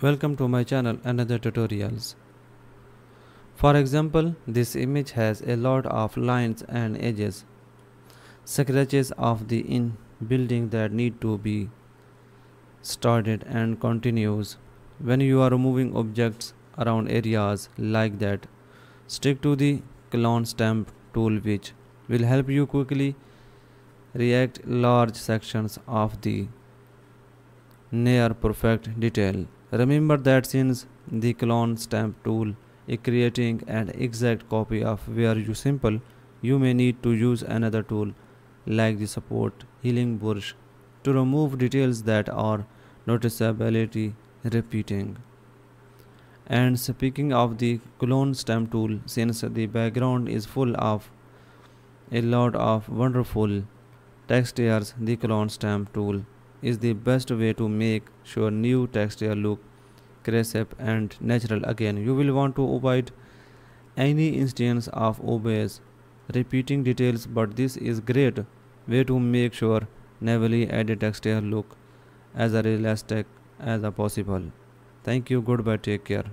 Welcome to my channel another tutorials. For example, this image has a lot of lines and edges, scratches of the in building that need to be started and continues. When you are moving objects around areas like that, stick to the clone stamp tool which will help you quickly react large sections of the near perfect detail. Remember that since the clone stamp tool is creating an exact copy of where you simple, you may need to use another tool like the support healing brush to remove details that are noticeably repeating. And speaking of the clone stamp tool, since the background is full of a lot of wonderful textures, the clone stamp tool is the best way to make sure new texture look crisp and natural again. You will want to avoid any instance of obvious repeating details but this is great way to make sure newly added texture look as realistic as possible. Thank you, goodbye, take care.